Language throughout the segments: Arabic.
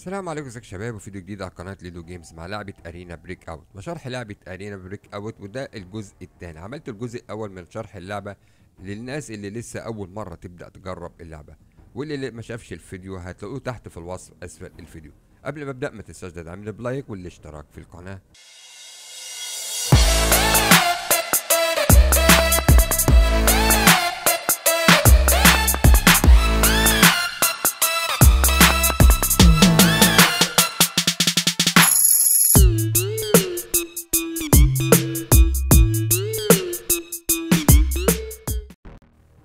السلام عليكم ازيك شباب وفيديو جديد على قناه ليدو جيمز مع لعبه ارينا بريك اوت وشرح لعبه ارينا بريك اوت وده الجزء الثاني عملت الجزء الاول من شرح اللعبه للناس اللي لسه اول مره تبدا تجرب اللعبه واللي ما شافش الفيديو هتلاقوه تحت في الوصف اسفل الفيديو قبل ما ابدا ما تنساش ده بلايك والاشتراك في القناه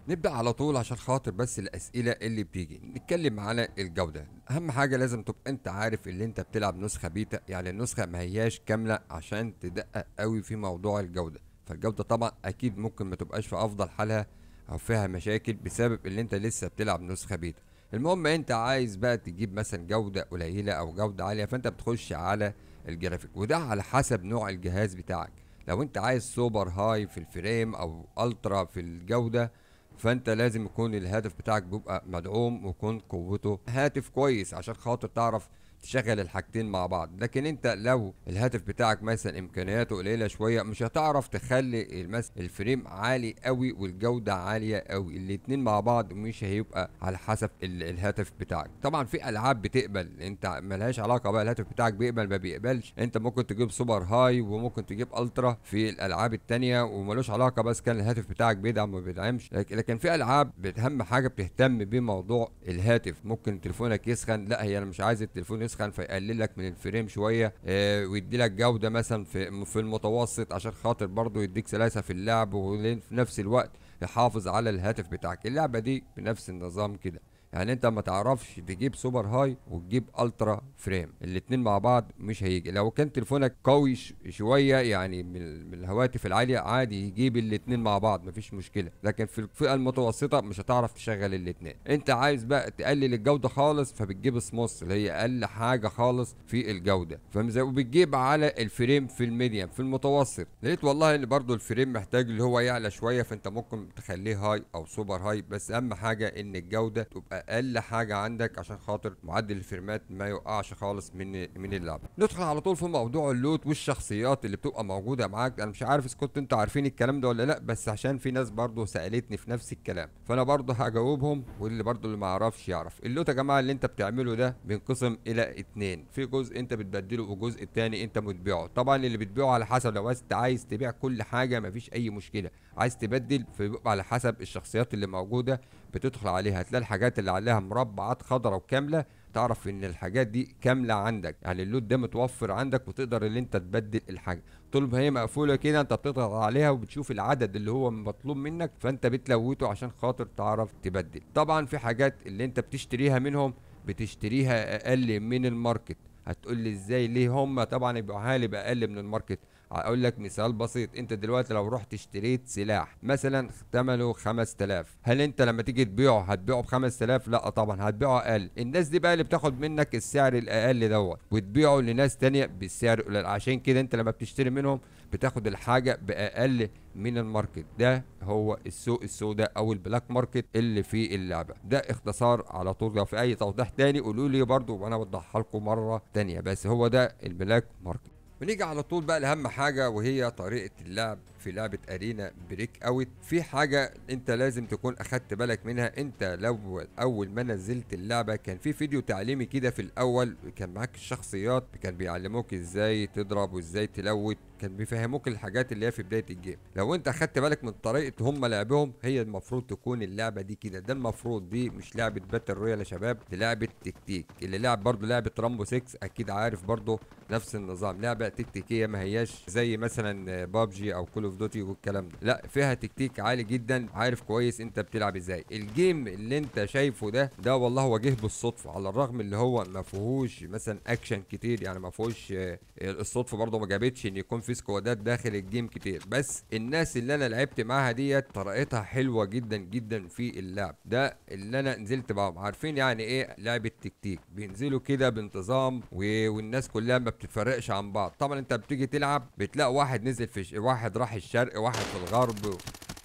نبدا على طول عشان خاطر بس الاسئله اللي بتيجي نتكلم على الجوده اهم حاجه لازم تبقى انت عارف اللي انت بتلعب نسخه بيتا يعني النسخه ما هياش كامله عشان تدقق قوي في موضوع الجوده فالجوده طبعا اكيد ممكن ما تبقاش في افضل حالها او فيها مشاكل بسبب اللي انت لسه بتلعب نسخه بيتا المهم انت عايز بقى تجيب مثلا جوده قليله او جوده عاليه فانت بتخش على الجرافيك وده على حسب نوع الجهاز بتاعك لو انت عايز سوبر هاي في الفريم او الترا في الجوده فانت لازم يكون الهاتف بتاعك بيبقى مدعوم ويكون قوته هاتف كويس عشان خاطر تعرف تشغل الحاجتين مع بعض لكن انت لو الهاتف بتاعك مثلا امكانياته قليله شويه مش هتعرف تخلي المس الفريم عالي قوي والجوده عاليه قوي الاتنين مع بعض مش هيبقى على حسب الهاتف بتاعك طبعا في العاب بتقبل انت ملهاش علاقه بقى الهاتف بتاعك بيقبل ما بيقبلش انت ممكن تجيب سوبر هاي وممكن تجيب الترا في الالعاب التانيه وملوش علاقه بس كان الهاتف بتاعك بيدعم ما بيدعمش لكن في العاب اهم حاجه بتهتم بموضوع الهاتف ممكن تليفونك يسخن لا هي انا مش عايز التليفون يسخن الاسخن فيقلل لك من الفريم شويه آه، ويدي لك جوده مثلا في في المتوسط عشان خاطر برضه يديك سلاسه في اللعب وفي نفس الوقت يحافظ على الهاتف بتاعك اللعبه دي بنفس النظام كده يعني انت ما تعرفش تجيب سوبر هاي وتجيب الترا فريم الاثنين مع بعض مش هيجي لو كان تليفونك قوي شويه يعني من الهواتف العاليه عادي يجيب الاثنين مع بعض مفيش مشكله لكن في الفئه المتوسطه مش هتعرف تشغل الاثنين انت عايز بقى تقلل الجوده خالص فبتجيب سموس اللي هي اقل حاجه خالص في الجوده وبتجيب على الفريم في الميديم في المتوسط لقيت والله ان برضو الفريم محتاج اللي هو يعلى شويه فانت ممكن تخليه هاي او سوبر هاي بس اهم حاجه ان الجوده تبقى اقل حاجه عندك عشان خاطر معدل الفريمات ما يوقعش خالص من من اللعبه ندخل على طول في موضوع اللوت والشخصيات اللي بتبقى موجوده معاك انا مش عارف اذا كنت انتوا عارفين الكلام ده ولا لا بس عشان في ناس برضه سالتني في نفس الكلام فانا برضه هجاوبهم واللي برضه اللي ما يعرفش يعرف اللوت يا جماعه اللي انت بتعمله ده بينقسم الى اتنين في جزء انت بتبدله وجزء الثاني انت بتبيعه طبعا اللي بتبيعه على حسب لو انت عايز تبيع كل حاجه مفيش اي مشكله عايز تبدل فيبقى على حسب الشخصيات اللي موجوده بتدخل عليها هتلاقي الحاجات اللي عليها مربعات خضراء وكامله تعرف ان الحاجات دي كامله عندك يعني اللود ده متوفر عندك وتقدر ان انت تبدل الحاجه طول ما هي مقفوله كده انت بتضغط عليها وبتشوف العدد اللي هو مطلوب منك فانت بتلوته عشان خاطر تعرف تبدل طبعا في حاجات اللي انت بتشتريها منهم بتشتريها اقل من الماركت هتقول لي ازاي ليه هم طبعا يبيعوها لي باقل من الماركت اقول لك مثال بسيط انت دلوقتي لو رحت اشتريت سلاح مثلا ثمنه 5000 هل انت لما تيجي تبيعه هتبيعه ب 5000 لا طبعا هتبيعه اقل الناس دي بقى اللي بتاخد منك السعر الاقل دوت وتبيعه لناس تانية بالسعر قليل عشان كده انت لما بتشتري منهم بتاخد الحاجه باقل من الماركت ده هو السوق السوداء او البلاك ماركت اللي في اللعبه ده اختصار على طول لو في اي توضيح تاني قولوا لي برده وانا بوضحها لكم مره تانيه بس هو ده البلاك ماركت بنيجي على طول بقى لاهم حاجه وهي طريقه اللعب في لعبه ارينا بريك اوت في حاجه انت لازم تكون اخدت بالك منها انت لو اول ما نزلت اللعبه كان في فيديو تعليمي كده في الاول كان معاك الشخصيات كان بيعلموك ازاي تضرب وازاي تلوت كان بيفهموك الحاجات اللي هي في بدايه الجيم لو انت اخدت بالك من طريقه هم لعبهم هي المفروض تكون اللعبه دي كده ده المفروض دي مش لعبه باتل رويال يا شباب دي لعبه تكتيك اللي لعب برضه لعبه رامبو 6 اكيد عارف برضه نفس النظام لعبه تكتيكيه ما هياش زي مثلا آه، بابجي او كول اوف دوتي والكلام ده لا فيها تكتيك عالي جدا عارف كويس انت بتلعب ازاي الجيم اللي انت شايفه ده ده والله جه بالصدفه على الرغم اللي هو ما فيهوش مثلا اكشن كتير يعني ما فيهوش آه، الصدفه برضه ما جابتش ان يكون في سكوادات داخل الجيم كتير بس الناس اللي انا لعبت معاها ديت طريقتها حلوه جدا جدا في اللعب ده اللي انا نزلت معاهم عارفين يعني ايه لعبه تكتيك بينزلوا كده بانتظام والناس كلها ما بتتفرقش عن بعض طبعا انت بتيجي تلعب بتلاقي واحد نزل في ش... واحد راح الشرق واحد في الغرب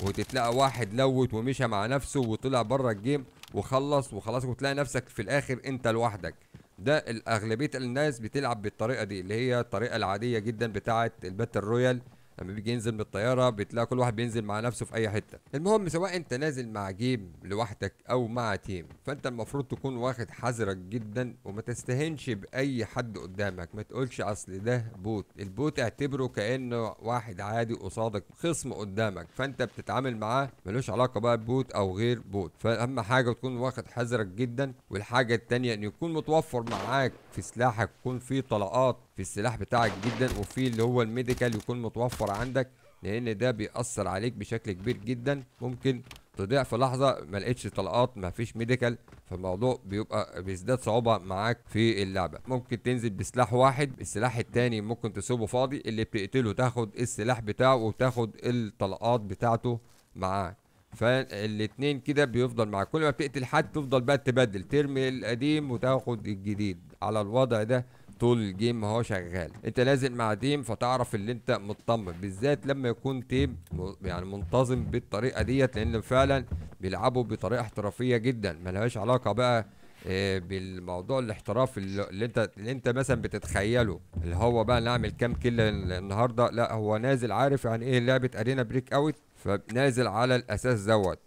وتتلاقى واحد لوت ومشى مع نفسه وطلع بره الجيم وخلص وخلاص وتلاقي نفسك في الاخر انت لوحدك ده الاغلبيه الناس بتلعب بالطريقه دي اللي هي الطريقه العاديه جدا بتاعه الباتل رويال لما بيجي ينزل من الطياره بتلاقي كل واحد بينزل مع نفسه في اي حته المهم سواء انت نازل مع جيم لوحدك او مع تيم فانت المفروض تكون واخد حذرك جدا وما تستهنش باي حد قدامك ما تقولش اصل ده بوت البوت اعتبره كانه واحد عادي قصادك خصم قدامك فانت بتتعامل معاه ملوش علاقه بقى ببوت او غير بوت فاهم حاجه تكون واخد حذرك جدا والحاجه الثانيه ان يكون متوفر معاك في سلاحك يكون في طلقات في السلاح بتاعك جدا وفي اللي هو الميديكال يكون متوفر عندك لان ده بيأثر عليك بشكل كبير جدا ممكن تضيع في لحظه ما لقيتش طلقات ما فيش ميديكال فالموضوع بيبقى بيزداد صعوبه معاك في اللعبه ممكن تنزل بسلاح واحد السلاح الثاني ممكن تسيبه فاضي اللي بتقتله تاخد السلاح بتاعه وتاخد الطلقات بتاعته معاه فالاثنين كده بيفضل معاك كل ما بتقتل حد تفضل بقى تبدل ترمي القديم وتاخد الجديد على الوضع ده طول الجيم هو شغال انت لازم مع تيم فتعرف اللي انت مطمن بالذات لما يكون تيم يعني منتظم بالطريقه ديت لان فعلا بيلعبوا بطريقه احترافيه جدا ملهاش علاقه بقى آه، بالموضوع الاحتراف اللي انت اللي انت مثلا بتتخيله اللي هو بقى نعمل كام كله النهارده لا هو نازل عارف يعني ايه لعبه ارينا بريك اوت فنازل على الاساس دوت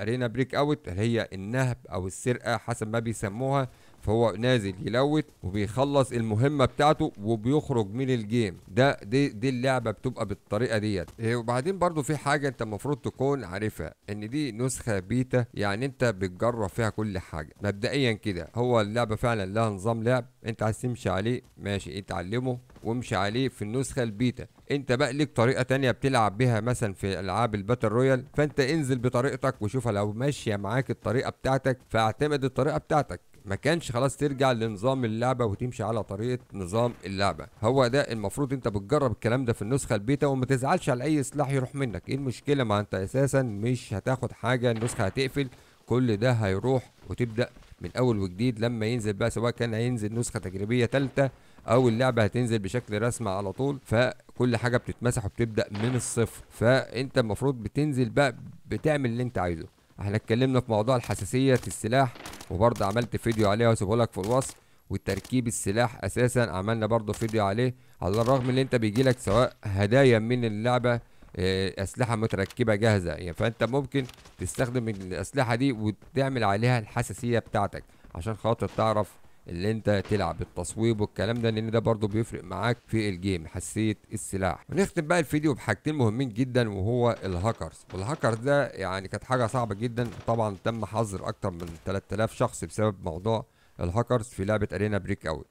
ارينا بريك اوت اللي هي النهب او السرقه حسب ما بيسموها فهو نازل يلوت وبيخلص المهمه بتاعته وبيخرج من الجيم ده دي, دي اللعبه بتبقى بالطريقه ديت إيه، وبعدين برضو في حاجه انت المفروض تكون عارفها ان دي نسخه بيتا يعني انت بتجرب فيها كل حاجه مبدئيا كده هو اللعبه فعلا لها نظام لعب انت عايز تمشي عليه ماشي اتعلمه وامشي عليه في النسخه البيتا انت بقى ليك طريقه تانية بتلعب بيها مثلا في العاب الباتل رويال فانت انزل بطريقتك وشوفها لو ماشيه معاك الطريقه بتاعتك فاعتمد الطريقه بتاعتك ما كانش خلاص ترجع لنظام اللعبه وتمشي على طريقه نظام اللعبه هو ده المفروض انت بتجرب الكلام ده في النسخه البيتا وما تزعلش على اي سلاح يروح منك ايه المشكله ما انت اساسا مش هتاخد حاجه النسخه هتقفل كل ده هيروح وتبدا من اول وجديد لما ينزل بقى سواء كان هينزل نسخه تجريبيه ثالثه او اللعبه هتنزل بشكل رسمي على طول فكل حاجه بتتمسح وبتبدا من الصفر فانت المفروض بتنزل بقى بتعمل اللي انت عايزه احنا اتكلمنا في موضوع الحساسيه السلاح وبرضه عملت فيديو عليها وسيبه لك في الوصف وتركيب السلاح اساسا عملنا برضه فيديو عليه على الرغم ان انت بيجيلك سواء هدايا من اللعبه آه، اسلحه متركبه جاهزه يعني فانت ممكن تستخدم الاسلحه دي وتعمل عليها الحساسيه بتاعتك عشان خاطر تعرف اللي انت تلعب التصويب والكلام ده لان ده برضو بيفرق معاك في الجيم حساسيه السلاح ونختم بقى الفيديو بحاجتين مهمين جدا وهو الهاكرز والهاكر ده يعني كانت حاجه صعبه جدا طبعا تم حظر اكتر من 3000 شخص بسبب موضوع الهاكرز في لعبه ارينا بريك اوت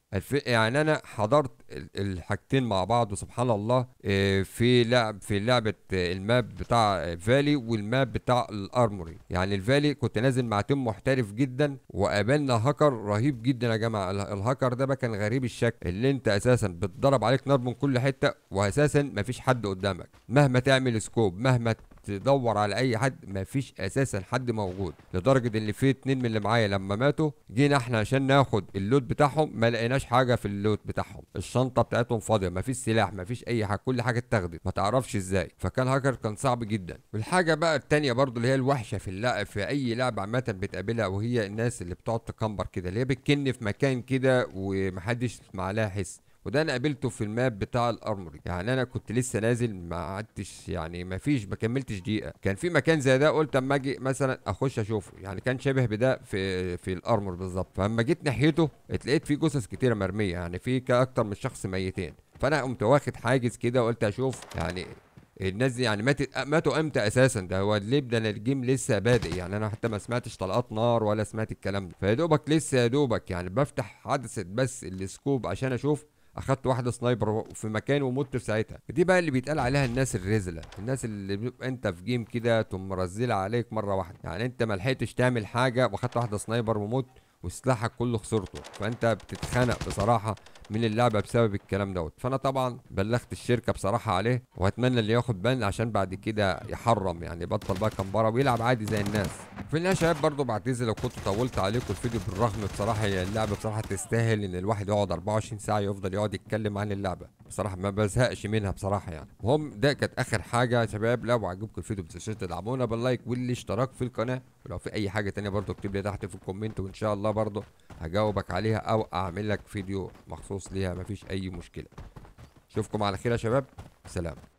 يعني انا حضرت الحاجتين مع بعض وسبحان الله آه، في لعب في لعبه آه، الماب بتاع فالي والماب بتاع الارموري يعني الفالي كنت نازل مع تيم محترف جدا وقابلنا هاكر رهيب جدا يا جماعه الهاكر ده بقى كان غريب الشكل اللي انت اساسا بتضرب عليك نار من كل حته واساسا مفيش حد قدامك مهما تعمل سكوب مهما تدور على اي حد مفيش اساسا حد موجود لدرجه ان في اتنين من اللي معايا لما ماتوا جينا احنا عشان ناخد اللود بتاعهم ما لقيناش معاش حاجه في اللوت بتاعهم الشنطه بتاعتهم فاضيه مفيش سلاح مفيش اي حاجه كل حاجه اتاخدت ما تعرفش ازاي فكان هاكر كان صعب جدا والحاجه بقى الثانيه برضو اللي هي الوحشه في اللعب في اي لعبه عامه بتقابلها وهي الناس اللي بتقعد تكمبر كده اللي هي بتكن في مكان كده ومحدش معلها حس وده انا قابلته في الماب بتاع الارمري يعني انا كنت لسه نازل ما قعدتش يعني ما فيش ما كملتش دقيقه كان في مكان زي ده قلت اما اجي مثلا اخش اشوفه يعني كان شبه بده في في الارمر بالظبط فاما جيت ناحيته اتلقيت في جثث كتيره مرميه يعني في اكتر من شخص ميتين فانا قمت واخد حاجز كده وقلت اشوف يعني الناس دي يعني ماتت ماتوا امتى اساسا ده هو ليه ده الجيم لسه بادئ يعني انا حتى ما سمعتش طلقات نار ولا سمعت الكلام ده فيا دوبك لسه يا دوبك يعني بفتح حدثة بس السكوب عشان اشوف اخدت واحده سنايبر في مكان ومت في ساعتها دي بقى اللي بيتقال عليها الناس الرزله الناس اللي بيبقى انت في جيم كده تقوم مرزله عليك مره واحده يعني انت ملحقتش تعمل حاجه واخدت واحده سنايبر ومت وسلاحك كله خسرته فانت بتتخانق بصراحه من اللعبه بسبب الكلام دوت فانا طبعا بلغت الشركه بصراحه عليه واتمنى اللي ياخد بان عشان بعد كده يحرم يعني يبطل بقى كمبره ويلعب عادي زي الناس في النهايه شباب برضه بعتذر لو كنت طولت عليكم الفيديو بالرغم بصراحه هي اللعبه بصراحه تستاهل ان الواحد يقعد 24 ساعه يفضل يقعد يتكلم عن اللعبه بصراحه ما بزهقش منها بصراحه يعني المهم ده كانت اخر حاجه يا شباب لو عجبكم الفيديو ما تدعمونا باللايك والاشتراك في القناه ولو في اي حاجه تانية برضو اكتب لي تحت في الكومنت وان شاء الله برضو هجاوبك عليها او اعمل لك فيديو مخصوص ليها مفيش اي مشكله اشوفكم على خير يا شباب سلام